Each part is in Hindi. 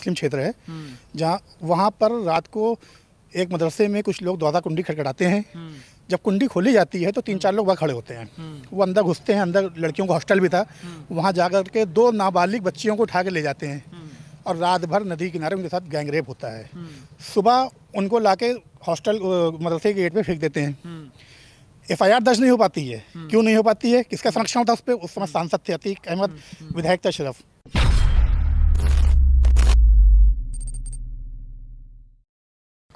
मुस्लिम क्षेत्र है हम्म। जहाँ वहाँ पर रात को एक मदरसे में कुछ लोग द्वारा कुंडी खड़खड़ाते हैं हम्म। जब कुंडी खोली जाती है तो तीन चार लोग वहाँ खड़े होते हैं हम्म। वो अंदर घुसते हैं अंदर लड़कियों का हॉस्टल भी था वहाँ जा के दो नाबालिग बच्चियों को उठा के ले जाते हैं और रात भर नदी किनारे उनके साथ गैंगरेप होता है सुबह उनको ला हॉस्टल मदरसे के गेट पे फेंक देते हैं एफ आई आर दर्ज नहीं हो पाती है क्यों नहीं हो पाती है किसका संरक्षण था उस पर उस समय सांसद थे अतीक अहमद विधायक था शरफ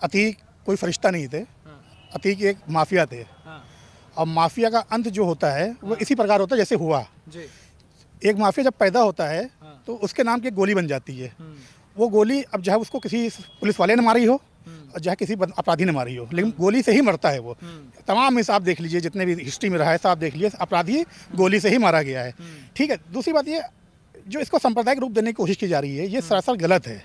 अतीक कोई फरिश्ता नहीं थे अतीक एक माफिया थे और माफिया का अंत जो होता है वो हाँ। इसी प्रकार होता है जैसे हुआ एक माफिया जब पैदा होता है हाँ। तो उसके नाम की गोली बन जाती है हम्म। वो गोली अब चाहे उसको किसी पुलिस वाले ने मारी हो हम्म। और चाहे किसी अपराधी ने मारी हो लेकिन गोली से ही मरता है वो हम्म। तमाम हिसाब देख लीजिए जितने भी हिस्ट्री में रहा है आप देख लीजिए अपराधी गोली से ही मारा गया है ठीक है दूसरी बात ये जो इसको सांप्रदायिक रूप देने की कोशिश की जा रही है ये सरासर गलत है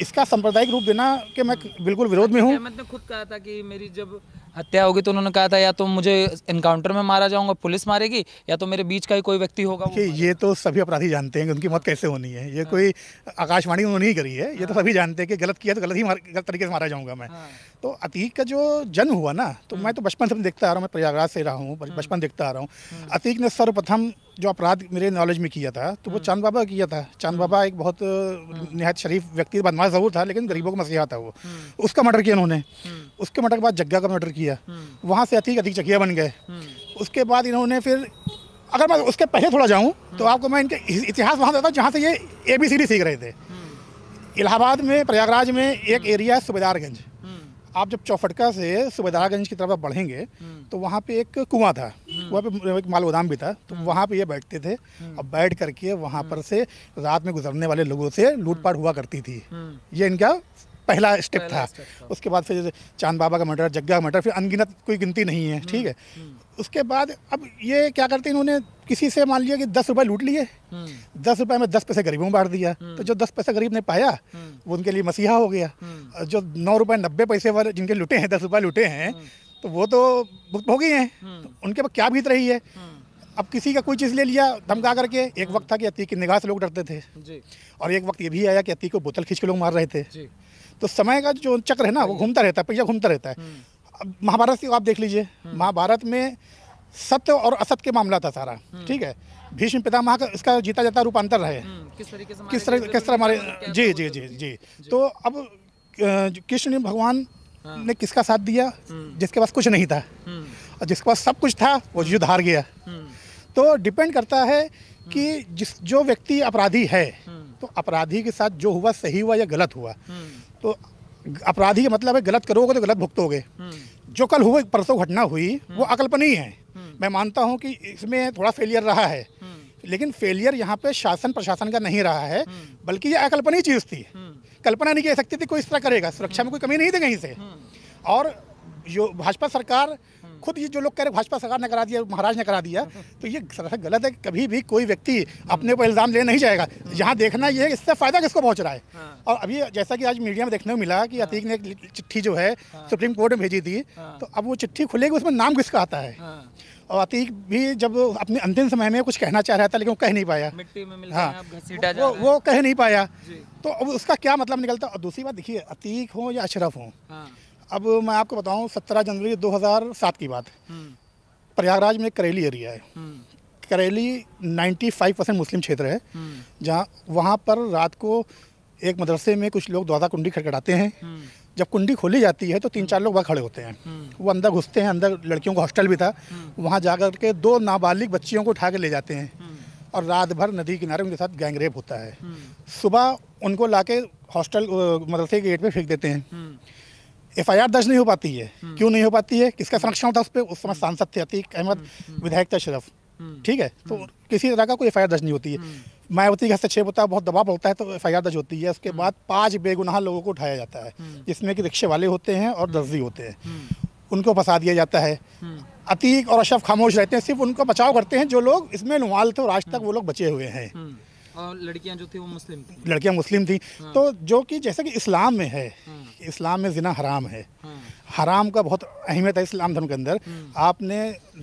इसका सांप्रदायिक रूप देना के मैं बिल्कुल विरोध में हूँ अहमद ने खुद कहा था कि मेरी जब हत्या होगी तो उन्होंने कहा था या तो मुझे इनकाउंटर में मारा जाऊंगा पुलिस मारेगी या तो मेरे बीच का ही कोई व्यक्ति होगा कि ये तो सभी अपराधी जानते हैं कि उनकी मौत कैसे होनी है ये हाँ। कोई आकाशवाणी तो उन्होंने ही करी है ये तो हाँ। सभी जानते हैं कि गलत किया तो गलत ही गलत तरीके से मारा जाऊंगा मैं हाँ। तो अतीक का जो जन्म हुआ ना तो हाँ। मैं तो बचपन से देखता आ रहा हूँ मैं प्रयागराज से रहा हूँ हाँ। बचपन देखता आ रहा हूँ अतीक ने सर्वप्रथम जो अपराध मेरे नॉलेज में किया था तो वो हम्म। चांद बाबा किया था चांद बाबा एक बहुत हम्म। नहायत शरीफ व्यक्ति बदमाश जरूर था लेकिन गरीबों का मसीहा था वो हम्म। उसका मर्डर किया उन्होंने उसके मर्डर के बाद जग्गा का मर्डर किया वहाँ से अधिक अधिक जगिया बन गए उसके बाद इन्होंने फिर अगर मैं उसके पहले थोड़ा जाऊँ तो आपको मैं इनके इतिहास वहाँ देता जहाँ से ये ए बी सी डी सीख रहे थे इलाहाबाद में प्रयागराज में एक एरिया है सुबेदारगंज आप जब चौफटका से सुबेदारागंज की तरफ बढ़ेंगे हम्म। तो वहाँ पे एक कुआं था हम्म। वहाँ पे एक माल गोदाम भी था तो हम्म। वहाँ पे ये बैठते थे और बैठ करके वहाँ पर से रात में गुजरने वाले लोगों से लूटपाट हुआ करती थी ये इनका पहला स्टेप था।, उसके बाद फिर चांद बाबा का मर्डर जग्गा का मर्डर फिर अनगिनत कोई गिनती नहीं है ठीक है हम्म। उसके बाद अब ये क्या करते हैं इन्होंने किसी से मान लिया कि दस रुपए लूट लिए हम्म। दस रुपए में दस पैसे गरीबों बांट दिया हम्म। तो जो दस पैसे गरीब ने पाया वो उनके लिए मसीहा हो गया जो नौ रुपए नब्बे पैसे वाले जिनके लुटे हैं दस रुपये लुटे हैं तो वो तो हो गए हैं तो उनके पास क्या बीत रही है अब किसी का कोई चीज़ ले लिया धमका करके एक वक्त था कि अतीक की निगाह से लोग डरते थे और एक वक्त ये भी आया कि अतीक को बोतल खींच के लोग मार रहे थे तो समय का जो चक्र है ना वो घूमता रहता है पहिया घूमता रहता है हम्म। अब महाभारत से आप देख लीजिए हम्म। महाभारत में सत्य और असत के मामला था सारा हम्म। ठीक है भीष्म महा का इसका जीता जाता रूपांतर रहे किस तरीके से किस तरह किस तरह हमारे जी जी जी जी तो अब कृष्ण भगवान हाँ। ने किसका साथ दिया जिसके पास कुछ नहीं था और जिसके पास सब कुछ था वो युद्ध हार गया तो डिपेंड करता है कि जिस जो व्यक्ति अपराधी है तो अपराधी के साथ जो हुआ सही हुआ या गलत हुआ तो अपराधी का मतलब है गलत करोगे तो गलत भुगतोगे हम्म। जो कल हुए परसों घटना हुई हम्म। वो अकल्पनीय नहीं है हम्म। मैं मानता हूँ कि इसमें थोड़ा फेलियर रहा है लेकिन फेलियर यहाँ पे शासन प्रशासन का नहीं रहा है बल्कि ये अकल्पनीय चीज़ थी कल्पना नहीं कह सकती थी कोई इस तरह करेगा सुरक्षा में कोई कमी नहीं थी कहीं से और जो भाजपा सरकार खुद ये जो लोग कह रहे भाजपा सरकार ने करा दिया महाराज ने करा दिया तो ये सरासर गलत है कि कभी भी कोई व्यक्ति अपने पर इल्ज़ाम ले नहीं जाएगा यहाँ देखना ये है इससे फ़ायदा किसको पहुँच रहा है हाँ। और अभी जैसा कि आज मीडिया में देखने को मिला कि हाँ। अतीक ने एक चिट्ठी जो है हाँ। सुप्रीम कोर्ट में भेजी थी तो अब वो चिट्ठी खुलेगी उसमें नाम किसका आता है और अतीक भी जब अपने अंतिम समय में कुछ कहना चाह रहा था लेकिन वो कह नहीं पाया मिट्टी में हाँ वो, वो कह नहीं पाया तो अब उसका क्या मतलब निकलता और दूसरी बात देखिए अतीक हो या अशरफ हो हाँ। अब मैं आपको बताऊं 17 जनवरी 2007 की बात हम्म। प्रयागराज में करेली एरिया है हम्म। करेली 95 परसेंट मुस्लिम क्षेत्र है हम्म। जहाँ वहाँ पर रात को एक मदरसे में कुछ लोग द्वादा कुंडी खड़खड़ाते हैं जब कुंडी खोली जाती है तो तीन चार लोग वहाँ खड़े होते हैं वो अंदर घुसते हैं अंदर लड़कियों का हॉस्टल भी था वहाँ जा के दो नाबालिग बच्चियों को उठा के ले जाते हैं और रात भर नदी किनारे उनके साथ गैंगरेप होता है सुबह उनको ला के हॉस्टल मदरसे के गेट पर फेंक देते हैं एफ आई आर दर्ज नहीं हो पाती है हम्म। क्यों नहीं हो पाती है किसका संरक्षण होता है उस पर उस समय हम्म। सांसद थे अतीक अहमद हम्म, विधायक थे अशरफ ठीक है तो किसी तरह का कोई एफ दर्ज नहीं होती है मायावती का हस्तक्षेप होता है बहुत दबाव होता है तो एफ आई दर्ज होती है उसके बाद पाँच बेगुनाह लोगों को उठाया जाता है जिसमें कि रिक्शे वाले होते हैं और दर्जी होते हैं उनको फंसा दिया जाता है अतीक और अशरफ खामोश रहते हैं सिर्फ उनको बचाव करते हैं जो लोग इसमें नुमाल थे और आज तक वो लोग बचे हुए हैं लड़कियां जो थी वो मुस्लिम थी लड़कियां मुस्लिम थी हाँ। तो जो कि जैसा कि इस्लाम में है हाँ। इस्लाम में जिना हराम है हाँ। हराम का बहुत अहमियत है इस्लाम धर्म के अंदर हाँ। आपने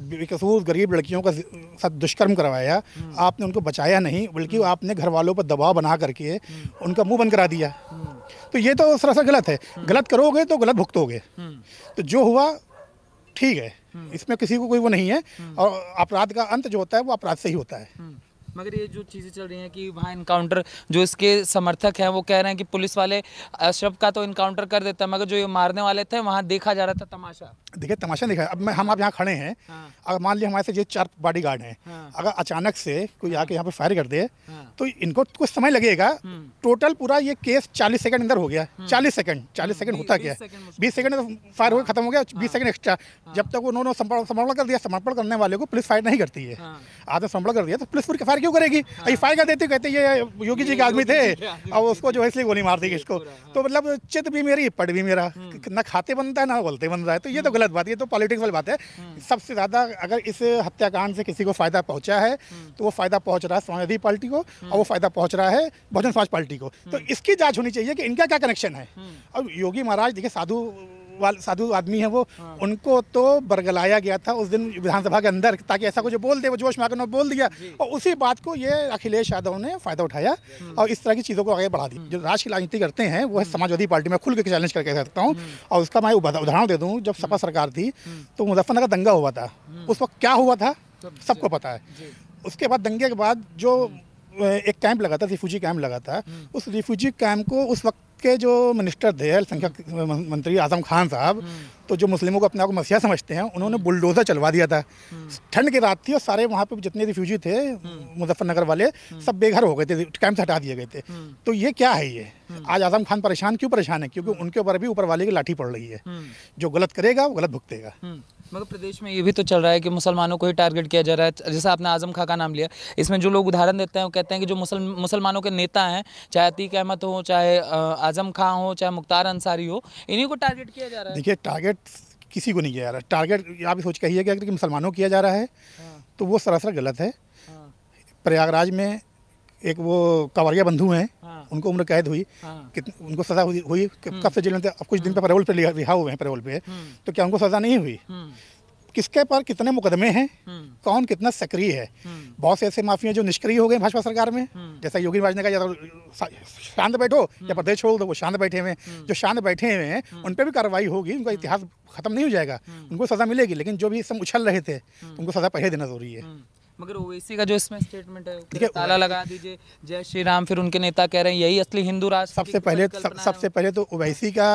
बेकसूर गरीब लड़कियों का साथ दुष्कर्म करवाया हाँ। आपने उनको बचाया नहीं बल्कि हाँ। आपने घर वालों पर दबाव बना करके उनका मुंह बंद करा दिया तो ये तो सरासर गलत है गलत करोगे तो गलत भुगतोगे तो जो हुआ ठीक है इसमें किसी को कोई वो नहीं है और अपराध का अंत जो होता है वो अपराध से ही होता है मगर ये जो चीज़ें चल रही हैं कि वहाँ इनकाउंटर जो इसके समर्थक हैं वो कह रहे हैं कि पुलिस वाले अशरफ का तो इनकाउंटर कर देता है मगर जो ये मारने वाले थे वहाँ देखा जा रहा था तमाशा देखिए तमाशा देखा अब मैं हम आप यहाँ खड़े हैं हाँ। अगर मान लिया हमारे से ये चार बॉडी गार्ड हैं हाँ। अगर अचानक से कोई आके यहाँ पे फायर कर दे हाँ। तो इनको कुछ समय लगेगा टोटल हम्म। पूरा ये केस चालीस सेकंड अंदर हो गया हम्म। चालीस सेकंड चालीस सेकंड हम्म, होता क्या बीस सेकंड फायर तो हो खत्म हो गया बीस सेकंड हाँ। एक्स्ट्रा हाँ। जब तक उन्होंने समर्पण कर दिया समर्पण करने वाले को पुलिस फायर नहीं करती है हाँ। आधा समर्पण कर दिया तो पुलिस फायर क्यों करेगी एफ हाँ। फायदा देते कहते ये योगी जी के आदमी थे और उसको जो है इसलिए गोली मार दी इसको हाँ। तो मतलब चित भी मेरी पट भी मेरा हम्म। ना खाते बनता है ना बोलते बनता है तो ये तो हम्म। गलत बात है ये तो पॉलिटिक्स वाली बात है हम्म। सबसे ज़्यादा अगर इस हत्याकांड से किसी को फ़ायदा पहुंचा है तो वो फ़ायदा पहुंच रहा है समाजवादी पार्टी को और वो फ़ायदा पहुंच रहा है बहुजन समाज पार्टी को तो इसकी जांच होनी चाहिए कि इनका क्या कनेक्शन है और योगी महाराज देखिए साधु वाले साधु आदमी हैं वो हाँ। उनको तो बरगलाया गया था उस दिन विधानसभा के अंदर ताकि ऐसा कुछ बोल दे वो जोश में बोल दिया और उसी बात को ये अखिलेश यादव ने फ़ायदा उठाया हम्म। और इस तरह की चीज़ों को आगे बढ़ा दी हम्म। जो राष्ट्रीय की राजनीति करते हैं वो हम्म। समाजवादी पार्टी में खुल के चैलेंज करके सकता हूँ और उसका मैं उदाहरण दे दूँ जब सपा सरकार थी तो मुजफ्फरनगर दंगा हुआ था उस वक्त क्या हुआ था सबको पता है उसके बाद दंगे के बाद जो एक कैंप लगा था रिफ्यूजी कैंप लगा था उस रिफ्यूजी कैंप को उस वक्त के जो मिनिस्टर थे अल्पसंख्यक मंत्री आजम खान साहब हम्म। तो जो मुस्लिमों को अपने आप को मसीहा समझते हैं उन्होंने हम्म। बुलडोज़र चलवा दिया था हम्म। ठंड की रात थी और सारे वहाँ पे जितने रिफ्यूजी थे हम्म। मुजफ्फरनगर वाले सब बेघर हो गए थे कैंप से हटा दिए गए थे तो ये क्या है ये आज आजम खान परेशान क्यों परेशान है क्योंकि उनके ऊपर भी ऊपर वाले की लाठी पड़ रही है जो गलत करेगा वो गलत भुगतेगा मगर प्रदेश में ये भी तो चल रहा है कि मुसलमानों को ही टारगेट किया जा रहा है जैसे आपने आजम खां का नाम लिया इसमें जो लोग उदाहरण देते हैं वो कहते हैं कि जो मुसल मुसलमानों के नेता हैं चाहे अतीक अहमद हो चाहे आजम खां हो चाहे मुख्तार अंसारी हो इन्हीं को टारगेट किया जा रहा है देखिए टारगेट किसी को नहीं किया जा रहा टारगेट आप सोच है कि मुसलमानों किया जा रहा है हाँ। तो वो सरासर गलत है हाँ। प्रयागराज में एक वो कांवरिया बंधु हैं हाँ। उनको उम्र कैद हुई हाँ। उनको सजा हुई, हुई कब हम्म। से जेल में अब कुछ दिन पे हाँ। पैरोल पे रिहा हुए हैं पैरोल पे हम्म। तो क्या उनको सजा नहीं हुई हम्म। किसके पर कितने मुकदमे हैं हम्म। कौन कितना सक्रिय है हम्म। बहुत से ऐसे माफिया जो निष्क्रिय हो गए भाजपा सरकार में हम्म। जैसा योगी राज ने कहा तो शांत बैठो या प्रदेश छोड़ दो वो शांत बैठे हुए जो शांत बैठे हुए हैं उन पर भी कार्रवाई होगी उनका इतिहास खत्म नहीं हो जाएगा उनको सजा मिलेगी लेकिन जो भी इस समय उछल रहे थे उनको सजा पहले देना जरूरी है मगर ओवैसी का जो इसमें स्टेटमेंट है ताला लगा दीजिए जय श्री राम फिर उनके नेता कह रहे हैं यही असली हिंदू राष्ट्र सबसे पहले सबसे पहले तो ओवैसी का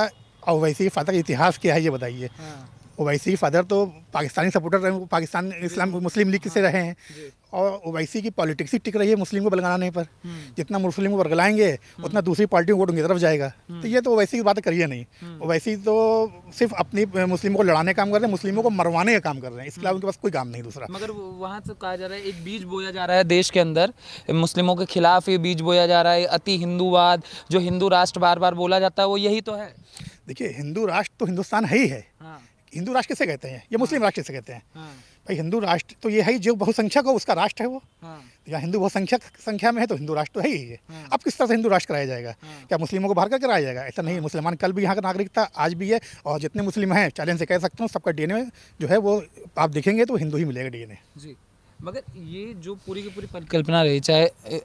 ओवैसी फातक इतिहास क्या है ये बताइए हाँ। ओवैसी फादर तो पाकिस्तानी सपोर्टर रहे पाकिस्तान इस्लाम मुस्लिम लीग से हाँ। रहे हैं और ओवैसी की पॉलिटिक्स ही टिक रही है मुस्लिम को बलगाने पर हम्म। जितना मुस्लिम को बरगलाएंगे हम्म। उतना दूसरी पार्टी वोट उनकी तरफ जाएगा हम्म। तो ये तो ओवैसी की बात करिए नहीं ओवैसी तो सिर्फ अपनी मुस्लिमों को लड़ाने का काम कर रहे हैं मुस्लिमों को मरवाने का काम कर रहे हैं इसके अलावा उनके पास कोई काम नहीं दूसरा मगर वहाँ से कहा जा रहा है एक बीज बोया जा रहा है देश के अंदर मुस्लिमों के खिलाफ ये बीज बोया जा रहा है अति हिंदूवाद जो हिंदू राष्ट्र बार बार बोला जाता है वो यही तो है देखिए हिंदू राष्ट्र तो हिंदुस्तान है ही है हाँ। हिंदू राष्ट्र किसे कहते हैं या मुस्लिम हाँ। राष्ट्र किसे कहते हैं हाँ। भाई हिंदू राष्ट्र तो ये है जो बहुसंख्यक हो उसका राष्ट्र है वो या हाँ। हिंदू बहुसंख्यक संख्या में है तो हिंदू राष्ट्र तो है ही ये अब किस तरह से हिंदू राष्ट्र कराया जाएगा क्या मुस्लिमों को बाहर का कराया जाएगा ऐसा नहीं मुसलमान कल भी यहाँ का नागरिक था आज भी है और जितने मुस्लिम हैं चैलेंज से कह सकते हूँ सबका डी जो है वो आप देखेंगे तो हिंदू ही मिलेगा डी मगर ये जो पूरी की पूरी परिकल्पना रही चाहे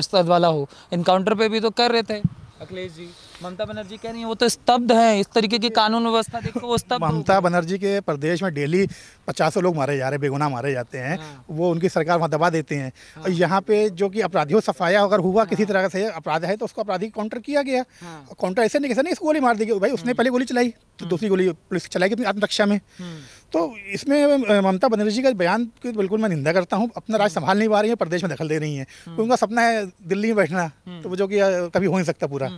अस्तद वाला हो इनकाउंटर पे भी तो कर रहे थे अखिलेश जी ममता बनर्जी कह रही है वो तो स्तब्ध है इस तरीके की कानून व्यवस्था देखो वो स्तब्ध ममता बनर्जी के प्रदेश में डेली पचासों लोग मारे जा रहे बेगुना मारे जाते हैं हाँ। वो उनकी सरकार वहाँ दबा देते हैं हाँ। और यहाँ पे जो कि अपराधियों सफाया अगर हुआ हाँ। किसी तरह से अपराध है तो उसको अपराधी काउंटर किया गया हाँ। काउंटर ऐसे नहीं कैसे नहीं इसको गोली मार दी भाई उसने हाँ। पहले गोली चलाई तो हाँ। दूसरी गोली पुलिस चलाई अपनी आत्मरक्षा में तो इसमें ममता बनर्जी का बयान की बिल्कुल मैं निंदा करता हूँ अपना राज संभाल नहीं पा रही है प्रदेश में दखल दे रही है उनका सपना है दिल्ली में बैठना तो वो जो कि कभी हो नहीं सकता पूरा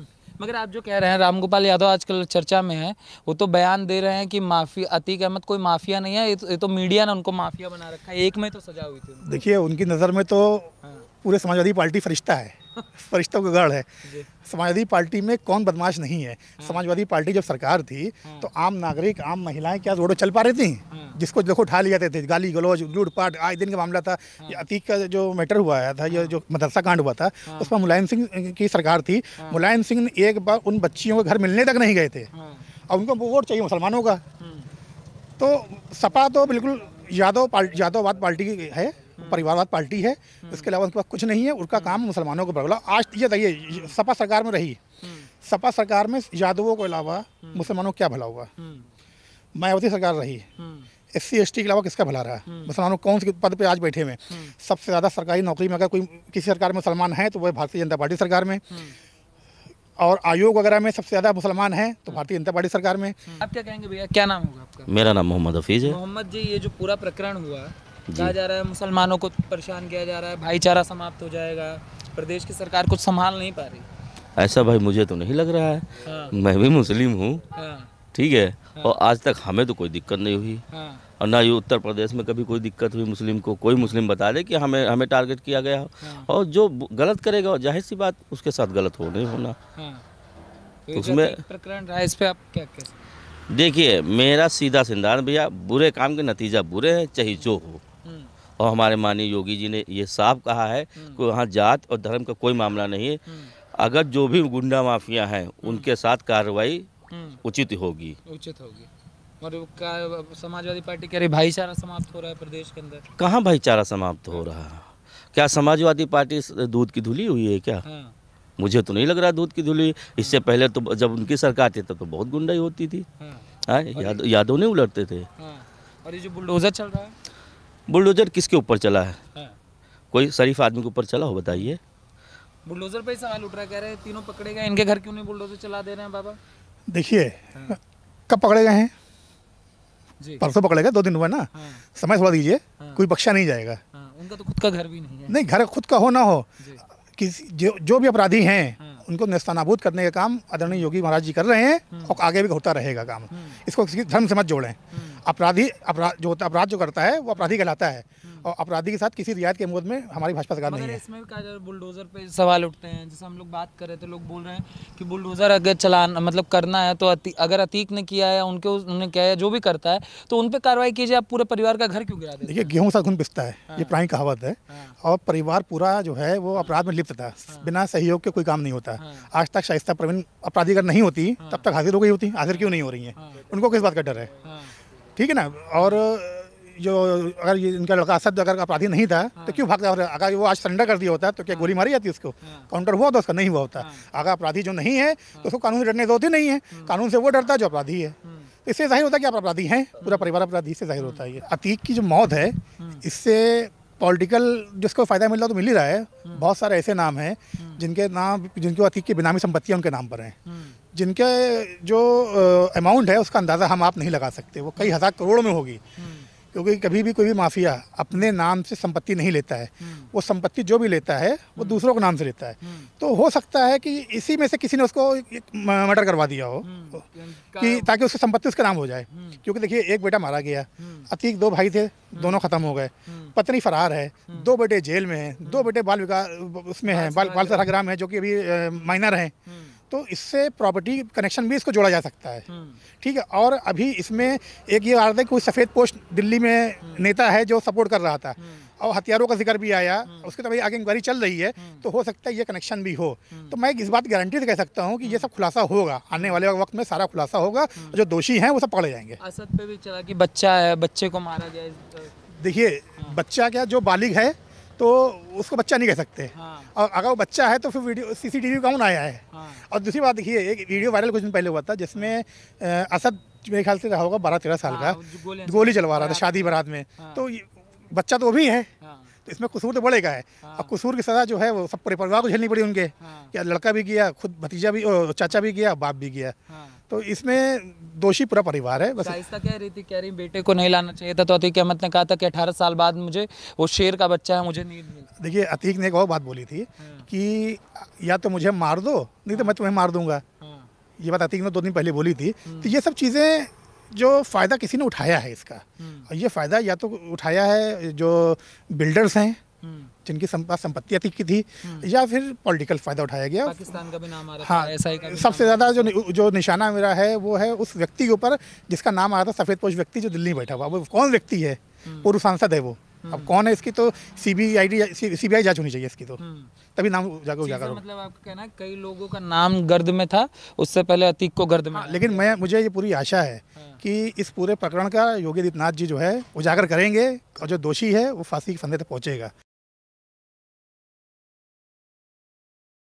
मगर आप जो कह रहे हैं रामगोपाल यादव आजकल चर्चा में है वो तो बयान दे रहे हैं कि माफी अतीक अहमद कोई माफिया नहीं है ये तो, ये तो मीडिया ने उनको माफिया बना रखा है एक में तो सजा हुई थी देखिए उनकी नज़र में तो हाँ। पूरे समाजवादी पार्टी फरिश्ता है फरिश्तों का गढ़ है समाजवादी पार्टी में कौन बदमाश नहीं है हाँ। समाजवादी पार्टी जब सरकार थी हाँ। तो आम नागरिक आम महिलाएं क्या रोडो चल पा रही थी हाँ। जिसको देखो उठा लिया जाते थे गाली गलौज लूटपाट आज दिन का मामला था हाँ। अतीक का जो मैटर हुआ आया था हाँ। जो मदरसा कांड हुआ था हाँ। उसमें मुलायम सिंह की सरकार थी मुलायम सिंह एक बार उन बच्चियों के घर मिलने तक नहीं गए थे और उनको वोट चाहिए मुसलमानों का तो सपा तो बिल्कुल यादव यादववाद पार्टी है हम्म। परिवारवाद पार्टी है उसके हम्म। अलावा उनके पास कुछ नहीं है उनका हम्म। काम मुसलमानों को बदला आज ये बताइए सपा सरकार में रही सपा सरकार में यादवों के अलावा मुसलमानों को क्या भला हुआ मायावती सरकार रही एस सी एस के अलावा किसका भला रहा मुसलमानों कौन से पद पे आज बैठे हुए सबसे ज़्यादा सरकारी नौकरी में अगर कोई किसी सरकार में मुसलमान है तो वह भारतीय जनता पार्टी सरकार में और आयोग वगैरह में सबसे ज़्यादा मुसलमान है तो भारतीय जनता पार्टी सरकार में आप क्या कहेंगे भैया क्या नाम होगा आपका मेरा नाम मोहम्मद हफीज़ है मोहम्मद जी ये जो पूरा प्रकरण हुआ कहा जा रहा है मुसलमानों को परेशान किया जा रहा है भाईचारा समाप्त हो जाएगा प्रदेश की सरकार कुछ संभाल नहीं पा रही ऐसा भाई मुझे तो नहीं लग रहा है हाँ। मैं भी मुस्लिम हूँ हाँ। ठीक हाँ। है हाँ। और आज तक हमें तो कोई दिक्कत नहीं हुई हाँ। और ना ये उत्तर प्रदेश में कभी कोई दिक्कत हुई मुस्लिम को कोई मुस्लिम बता दे कि हमें हमें टारगेट किया गया हो हाँ। और जो गलत करेगा और जाहिर सी बात उसके साथ गलत हो नहीं होना हाँ। तो उसमें प्रकरण रहा इस पर आप क्या कह देखिए मेरा सीधा सिद्धांत भैया बुरे काम के नतीजा बुरे हैं चाहे जो हो और हमारे माननीय योगी जी ने ये साफ कहा है हम्म। कि वहाँ जात और धर्म का कोई मामला नहीं है हम्म। अगर जो भी गुंडा माफिया हैं हम्म। उनके साथ कार्रवाई उचित होगी उचित होगी और समाजवादी पार्टी कह रही भाईचारा समाप्त हो रहा है प्रदेश के अंदर कहाँ भाईचारा समाप्त हो रहा है क्या समाजवादी पार्टी दूध की धुली हुई है क्या हाँ। मुझे तो नहीं लग रहा दूध की धुली इससे हाँ। पहले तो जब उनकी सरकार थी तब तो बहुत गुंडाई होती थी हाँ।, हाँ नहीं उलटते थे हाँ। और ये जो बुलडोजर चल रहा है बुलडोजर किसके ऊपर चला है हाँ। कोई शरीफ आदमी के ऊपर चला हो बताइए बुलडोजर पे सवाल उठ रहा कह रहे हैं तीनों पकड़े गए इनके घर क्यों नहीं बुलडोजर चला दे रहे हैं बाबा देखिए हाँ। कब पकड़े गए हैं परसों पकड़े गए दो दिन हुआ ना हाँ। समय थोड़ा दीजिए कोई बख्शा नहीं जाएगा उनका तो खुद का घर भी नहीं है नहीं घर खुद का हो ना हो किसी जो जो भी अपराधी हैं उनको नेस्तानाबूद करने का काम आदरणीय योगी महाराज जी कर रहे हैं और आगे भी होता रहेगा काम इसको किसी धर्म से मत जोड़ें अपराधी अपराध जो होता अपराध जो करता है वो अपराधी कहलाता है और अपराधी के साथ किसी रियायत के मोद में हमारी भाजपा सरकार नहीं है इसमें भी बुलडोजर पे सवाल उठते हैं जैसे हम लोग बात कर रहे थे लोग बोल रहे हैं कि बुलडोजर अगर चलाना मतलब करना है तो अति, अगर अतीक ने किया है उनके उन्होंने किया है जो भी करता है तो उन पर कार्रवाई कीजिए आप पूरे परिवार का घर क्यों गिरा देखिए गेहूँ सा घुन पिसता है ये हाँ। प्राणी कहावत है हाँ। और परिवार पूरा जो है वो हाँ। अपराध में लिप्त था बिना सहयोग के कोई काम नहीं होता आज तक शाइस्ता प्रवीण अपराधी अगर नहीं होती तब तक हाजिर हो गई होती हाजिर क्यों नहीं हो रही है उनको किस बात का डर है ठीक है ना और जो अगर ये इनका लड़का असद अगर अपराधी नहीं था तो हाँ। तो क्यों भागता और अगर वो आज सरेंडर कर दिया होता तो क्या हाँ। गोली मारी जाती उसको हाँ। काउंटर हुआ तो उसका नहीं हुआ होता हाँ। अगर अपराधी जो नहीं है हाँ। तो उसको कानून से डरने जरूरत नहीं है हाँ। कानून से वो डरता जो अपराधी है तो इससे जाहिर होता है कि आप अपराधी हैं पूरा परिवार अपराधी से जाहिर होता है अतीक की जो मौत है इससे पॉलिटिकल जिसको फ़ायदा मिल रहा तो मिल ही रहा है बहुत सारे ऐसे नाम हैं जिनके नाम जिनको अतीक की बेनामी संपत्तियाँ उनके नाम पर हैं जिनके जो अमाउंट है उसका अंदाज़ा हम आप नहीं लगा सकते वो कई हज़ार करोड़ में होगी हम्म। क्योंकि कभी भी कोई भी माफिया अपने नाम से संपत्ति नहीं लेता है हम्म। वो संपत्ति जो भी लेता है वो हम्म। दूसरों के नाम से लेता है तो हो सकता है कि इसी में से किसी ने उसको मर्डर करवा दिया हो तो कि ताकि उसकी संपत्ति उसका नाम हो जाए क्योंकि देखिए एक बेटा मारा गया अतीक दो भाई थे दोनों खत्म हो गए पत्नी फरार है दो बेटे जेल में हैं दो बेटे बाल विकास उसमें हैं बाल बाल ग्राम है जो कि अभी माइनर हैं तो इससे प्रॉपर्टी कनेक्शन भी इसको जोड़ा जा सकता है हम्म। ठीक है और अभी इसमें एक ये आ रहा था कि कोई सफ़ेद पोस्ट दिल्ली में हम्म। नेता है जो सपोर्ट कर रहा था हम्म। और हथियारों का जिक्र भी आया उसके तो भाई आगे इंक्वायरी चल रही है तो हो सकता है ये कनेक्शन भी हो तो मैं इस बात गारंटी से कह सकता हूँ कि ये सब खुलासा होगा आने वाले वक्त में सारा खुलासा होगा जो दोषी हैं वो सब पकड़े जाएंगे असद पे भी चला कि बच्चा है बच्चे को मारा गया देखिए हाँ। बच्चा क्या जो बालिग है तो उसको बच्चा नहीं कह सकते हाँ। और अगर वो बच्चा है तो फिर वीडियो सीसीटीवी कौन आया है हाँ। और दूसरी बात देखिए एक वीडियो वायरल कुछ दिन पहले हुआ था जिसमें असद मेरे ख्याल से रहा होगा बारह तेरह साल हाँ, का गोली चलवा रहा था हाँ। शादी बारात में हाँ। तो बच्चा तो वो भी है हाँ। तो इसमें कसूर तो बढ़ेगा है और हाँ। कसूर की सज़ा जो है वो सब परिवार को झेलनी पड़ी उनके लड़का भी गया खुद भतीजा भी चाचा भी गया बाप भी गया तो इसमें दोषी पूरा परिवार है बस ऐसा कह रही थी कह रही बेटे को नहीं लाना चाहिए था तो अतीक अहमद ने कहा था कि अठारह साल बाद मुझे वो शेर का बच्चा है मुझे नहीं देखिए अतीक ने एक और बात बोली थी हाँ। कि या तो मुझे मार दो नहीं तो हाँ। मैं तुम्हें मार दूंगा हाँ। ये बात अतीक ने दो दिन पहले बोली थी तो ये सब चीज़ें जो फ़ायदा किसी ने उठाया है इसका और ये फ़ायदा या तो उठाया है जो बिल्डर्स हैं जिनकी संपत्ति अतिक की थी हम्म। या फिर पॉलिटिकल फ़ायदा उठाया गया पाकिस्तान का भी नाम आ रहा हाँ का सबसे ज़्यादा जो जो निशाना मेरा है वो है उस व्यक्ति के ऊपर जिसका नाम आ रहा था सफ़ेद पोष व्यक्ति जो दिल्ली में बैठा हुआ वो कौन व्यक्ति है हम्म। पूर्व सांसद है वो हम्म। अब कौन है इसकी तो सीबीआईडी सीबीआई जांच सी बी आई जाँच होनी चाहिए इसकी तो तभी नाम जाकर उजागर मतलब आपका कहना कई लोगों का नाम गर्द में था उससे पहले अतीक को गर्द में हाँ, लेकिन मैं मुझे ये पूरी आशा है हाँ। कि इस पूरे प्रकरण का योगी आदित्यनाथ जी जो है उजागर करेंगे और जो दोषी है वो फांसी के फंदे तक पहुंचेगा